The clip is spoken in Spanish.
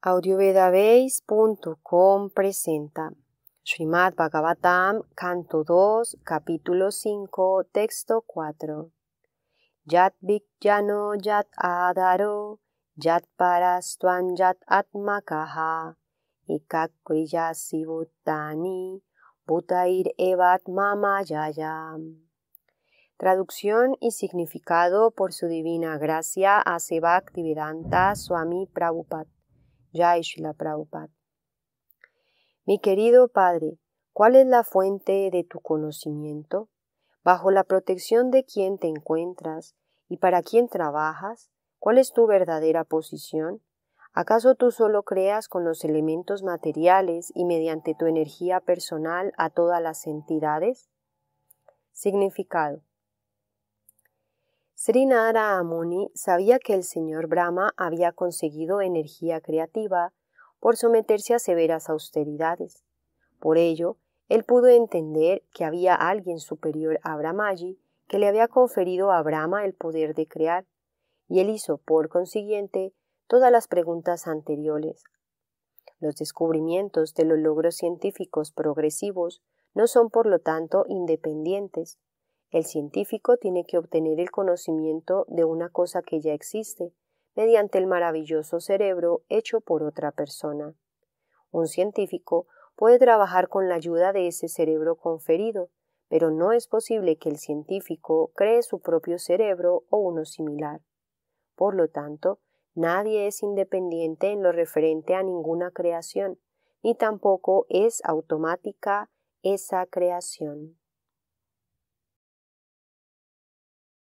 audiovedaveis.com presenta Srimad Bhagavatam, canto 2, capítulo 5, texto 4. Yat vikyano Yat Adaro Yat Parastvan Yat Atmakaha Ikakriya Sivutani ebat Evat Mamayayam Traducción y significado por su divina gracia a Sebaktivedanta Swami Prabhupada. Mi querido Padre, ¿cuál es la fuente de tu conocimiento? ¿Bajo la protección de quién te encuentras y para quién trabajas? ¿Cuál es tu verdadera posición? ¿Acaso tú solo creas con los elementos materiales y mediante tu energía personal a todas las entidades? Significado. Srinara Amuni sabía que el señor Brahma había conseguido energía creativa por someterse a severas austeridades. Por ello, él pudo entender que había alguien superior a Brahmaji que le había conferido a Brahma el poder de crear, y él hizo, por consiguiente, todas las preguntas anteriores. Los descubrimientos de los logros científicos progresivos no son, por lo tanto, independientes, el científico tiene que obtener el conocimiento de una cosa que ya existe, mediante el maravilloso cerebro hecho por otra persona. Un científico puede trabajar con la ayuda de ese cerebro conferido, pero no es posible que el científico cree su propio cerebro o uno similar. Por lo tanto, nadie es independiente en lo referente a ninguna creación, ni tampoco es automática esa creación.